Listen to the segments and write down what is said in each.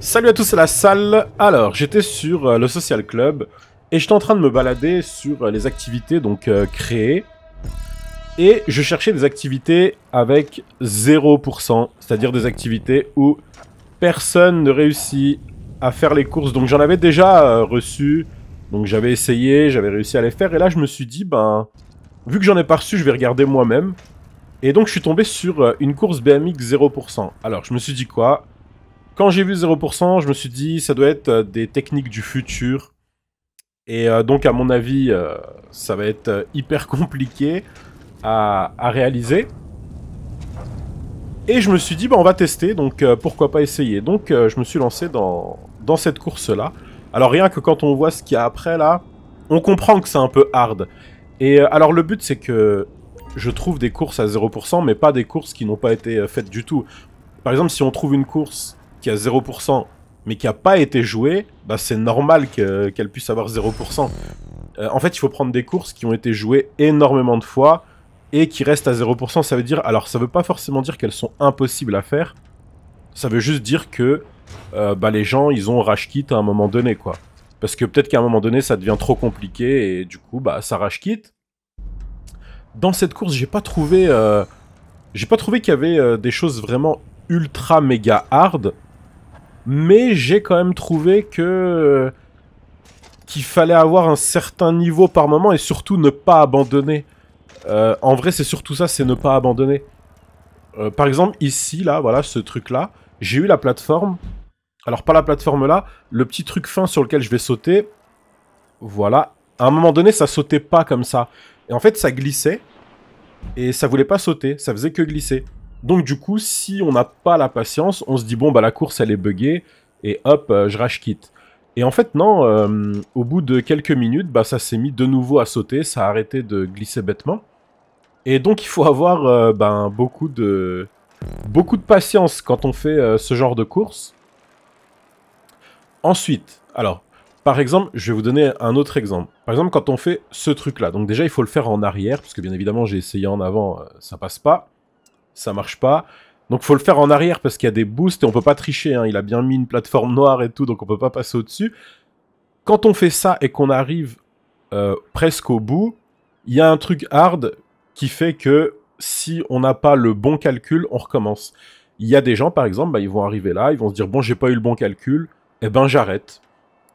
Salut à tous, à la salle. Alors, j'étais sur euh, le Social Club et j'étais en train de me balader sur euh, les activités donc euh, créées. Et je cherchais des activités avec 0%, c'est-à-dire des activités où personne ne réussit à faire les courses. Donc j'en avais déjà reçu, donc j'avais essayé, j'avais réussi à les faire. Et là, je me suis dit, ben, vu que j'en ai pas reçu, je vais regarder moi-même. Et donc, je suis tombé sur une course BMX 0%. Alors, je me suis dit quoi quand j'ai vu 0%, je me suis dit, ça doit être euh, des techniques du futur. Et euh, donc, à mon avis, euh, ça va être hyper compliqué à, réaliser. Et je me suis dit, bah, on va tester, donc pourquoi pas essayer. Donc, je me suis lancé dans, dans cette course-là. Alors, rien que quand on voit ce qu'il y a après, là, on comprend que c'est un peu hard. Et alors, le but, c'est que je trouve des courses à 0%, mais pas des courses qui n'ont pas été faites du tout. Par exemple, si on trouve une course qui a 0%, mais qui n'a pas été joué, bah c'est normal qu'elle puisse avoir 0%. Euh, en fait, il faut prendre des courses qui ont été jouées énormément de fois et qui restent à 0%. Ça veut dire, alors ça veut pas forcément dire qu'elles sont impossibles à faire. Ça veut juste dire que euh, bah, les gens, ils ont rage quitte à un moment donné, quoi. Parce que peut-être qu'à un moment donné, ça devient trop compliqué et du coup, bah, ça rage quitte. Dans cette course, j'ai pas trouvé, euh, j'ai pas trouvé qu'il y avait des choses vraiment ultra méga hard mais j'ai quand même trouvé que euh, qu'il fallait avoir un certain niveau par moment et surtout ne pas abandonner. Euh, en vrai, c'est surtout ça, c'est ne pas abandonner. Euh, par exemple, ici, là, voilà, ce truc-là, j'ai eu la plateforme. Alors, pas la plateforme là, le petit truc fin sur lequel je vais sauter. Voilà. À un moment donné, ça sautait pas comme ça. Et en fait, ça glissait. Et ça voulait pas sauter, ça faisait que glisser. Donc du coup, si on n'a pas la patience, on se dit bon bah la course elle est buggée et hop, euh, je rage quitte. Et en fait non, euh, au bout de quelques minutes, bah ça s'est mis de nouveau à sauter, ça a arrêté de glisser bêtement. Et donc il faut avoir euh, ben, beaucoup de beaucoup de patience quand on fait ce genre de course. Ensuite, alors par exemple, je vais vous donner un autre exemple. Par exemple, quand on fait ce truc là, donc déjà il faut le faire en arrière parce que bien évidemment j'ai essayé en avant, ça passe pas ça marche pas. Donc faut le faire en arrière parce qu'il y a des boosts et on peut pas tricher. Hein. Il a bien mis une plateforme noire et tout, donc on peut pas passer au-dessus. Quand on fait ça et qu'on arrive euh, presque au bout, il y a un truc hard qui fait que si on n'a pas le bon calcul, on recommence. Il y a des gens, par exemple, bah, ils vont arriver là, ils vont se dire bon, j'ai pas eu le bon calcul, et eh ben j'arrête.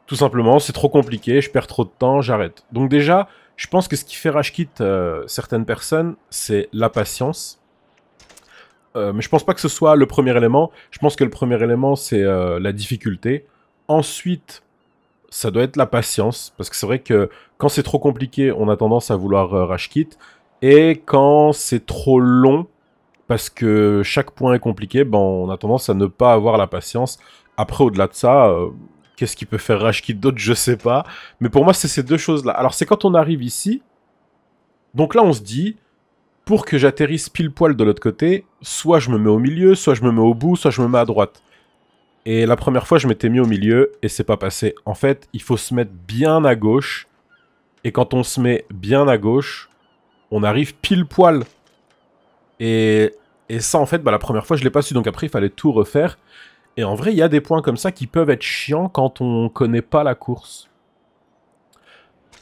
Tout simplement, c'est trop compliqué, je perds trop de temps, j'arrête. Donc déjà, je pense que ce qui fait rage quitte euh, certaines personnes, c'est la patience euh, mais je pense pas que ce soit le premier élément. Je pense que le premier élément, c'est euh, la difficulté. Ensuite, ça doit être la patience, parce que c'est vrai que quand c'est trop compliqué, on a tendance à vouloir euh, kit, et quand c'est trop long, parce que chaque point est compliqué, ben, on a tendance à ne pas avoir la patience. Après, au-delà de ça, euh, qu'est-ce qui peut faire rush kit d'autre, je sais pas. Mais pour moi, c'est ces deux choses-là. Alors, c'est quand on arrive ici, donc là, on se dit, pour que j'atterrisse pile poil de l'autre côté, soit je me mets au milieu, soit je me mets au bout, soit je me mets à droite. Et la première fois, je m'étais mis au milieu et c'est pas passé. En fait, il faut se mettre bien à gauche. Et quand on se met bien à gauche, on arrive pile poil. Et, et ça, en fait, bah, la première fois, je l'ai pas su. Donc après, il fallait tout refaire. Et en vrai, il y a des points comme ça qui peuvent être chiants quand on connaît pas la course.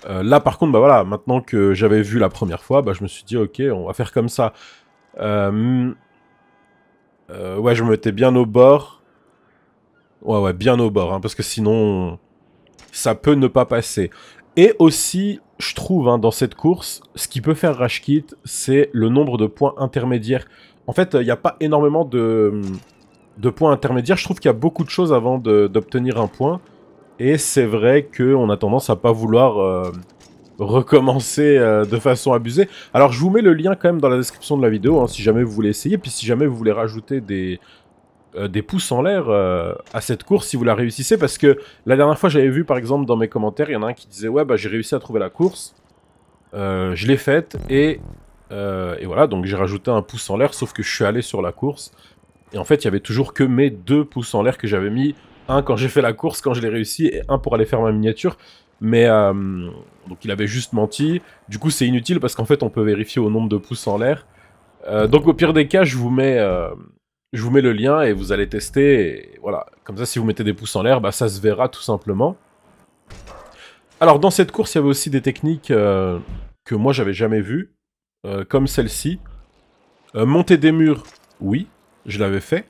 Euh, là, par contre, bah voilà, maintenant que j'avais vu la première fois, bah, je me suis dit, ok, on va faire comme ça. Euh, euh, ouais, je me mettais bien au bord. Ouais, ouais, bien au bord, hein, parce que sinon, ça peut ne pas passer. Et aussi, je trouve, hein, dans cette course, ce qui peut faire Rashkit, c'est le nombre de points intermédiaires. En fait, il n'y a pas énormément de, de points intermédiaires. Je trouve qu'il y a beaucoup de choses avant d'obtenir un point. Et c'est vrai qu'on a tendance à pas vouloir euh, recommencer euh, de façon abusée. Alors je vous mets le lien quand même dans la description de la vidéo hein, si jamais vous voulez essayer. Puis si jamais vous voulez rajouter des, euh, des pouces en l'air à cette course si vous la réussissez. Parce que la dernière fois j'avais vu par exemple dans mes commentaires, il y en a un qui disait ouais bah j'ai réussi à trouver la course. je l'ai faite et, et voilà donc j'ai rajouté un pouce en l'air sauf que je suis allé sur la course. Et en fait il y avait toujours que mes deux pouces en l'air que j'avais mis un quand j'ai fait la course, quand je l'ai réussi, et un pour aller faire ma miniature. Mais euh, donc il avait juste menti. Du coup, c'est inutile parce qu'en fait, on peut vérifier au nombre de pouces en l'air. Euh, donc au pire des cas, je vous mets, euh, je vous mets le lien et vous allez tester. voilà, comme ça, si vous mettez des pouces en l'air, bah, ça se verra tout simplement. Alors dans cette course, il y avait aussi des techniques que moi j'avais jamais vues, comme celle-ci. monter des murs, oui, je l'avais fait.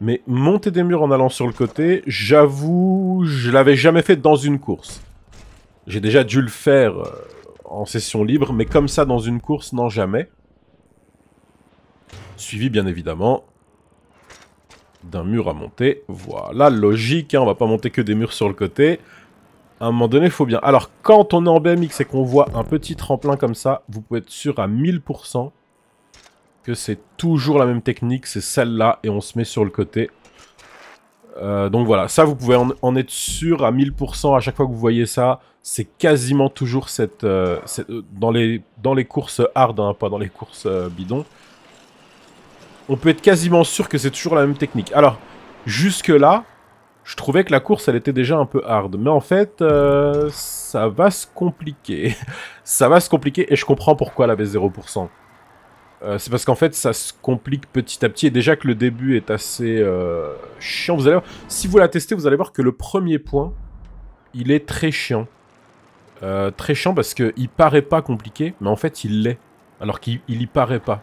Mais monter des murs en allant sur le côté, j'avoue, je l'avais jamais fait dans une course. J'ai déjà dû le faire euh, en session libre, mais comme ça dans une course, non jamais. Suivi bien évidemment d'un mur à monter. Voilà, logique, hein, on ne va pas monter que des murs sur le côté. À un moment donné, il faut bien. Alors, quand on est en BMX et qu'on voit un petit tremplin comme ça, vous pouvez être sûr à 1000% que c'est toujours la même technique, c'est celle-là, et on se met sur le côté. Euh, donc voilà, ça vous pouvez en, être sûr à 1000% à chaque fois que vous voyez ça. C'est quasiment toujours cette, euh, euh, dans, les, dans les courses hard, hein, pas dans les courses bidons. On peut être quasiment sûr que c'est toujours la même technique. Alors, jusque-là, je trouvais que la course, elle était déjà un peu hard. Mais en fait, ça va se compliquer. ça va se compliquer et je comprends pourquoi elle avait 0%. Euh, c'est parce qu'en fait, ça se complique petit à petit. Et déjà que le début est assez euh, chiant, vous allez Si vous la testez, vous allez voir que le premier point, il est très chiant. Euh, très chiant parce qu'il paraît pas compliqué, mais en fait, il l'est. Alors qu'il y paraît pas.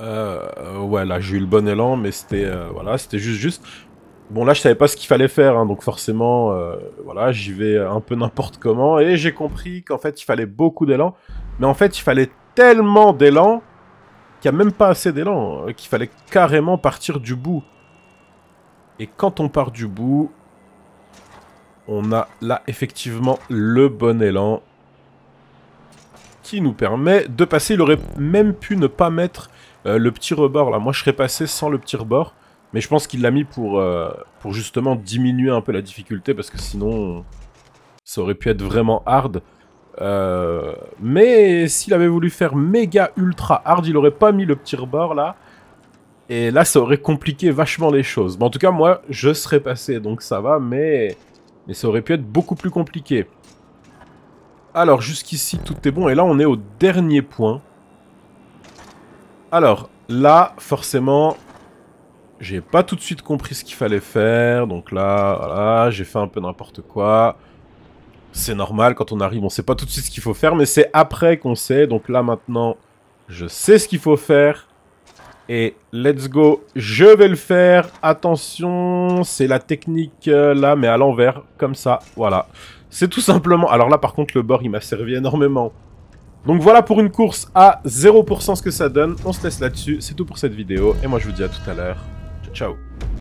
ouais, là, j'ai eu le bon élan, mais c'était voilà, c'était juste juste. Bon là je savais pas ce qu'il fallait faire, hein, donc forcément euh, voilà j'y vais un peu n'importe comment et j'ai compris qu'en fait il fallait beaucoup d'élan, mais en fait il fallait tellement d'élan qu'il n'y a même pas assez d'élan, euh, qu'il fallait carrément partir du bout. Et quand on part du bout, on a là effectivement le bon élan qui nous permet de passer. Il aurait même pu ne pas mettre euh, le petit rebord là. Moi je serais passé sans le petit rebord. Mais je pense qu'il l'a mis pour, euh, pour justement diminuer un peu la difficulté, parce que sinon, ça aurait pu être vraiment hard. Euh, mais s'il avait voulu faire méga ultra hard, il aurait pas mis le petit rebord là. Et là, ça aurait compliqué vachement les choses. Mais en tout cas, moi, je serais passé, donc ça va, mais, mais ça aurait pu être beaucoup plus compliqué. Alors, jusqu'ici, tout est bon. Et là, on est au dernier point. Alors, là, forcément, j'ai pas tout de suite compris ce qu'il fallait faire, donc là, voilà, j'ai fait un peu n'importe quoi. C'est normal, quand on arrive, on sait pas tout de suite ce qu'il faut faire, mais c'est après qu'on sait, donc là maintenant, je sais ce qu'il faut faire. Et let's go, je vais le faire, attention, c'est la technique euh, là, mais à l'envers, comme ça, voilà. C'est tout simplement, alors là par contre le bord il m'a servi énormément. Donc voilà pour une course à 0% ce que ça donne, on se laisse là-dessus, c'est tout pour cette vidéo, et moi je vous dis à tout à l'heure. Ciao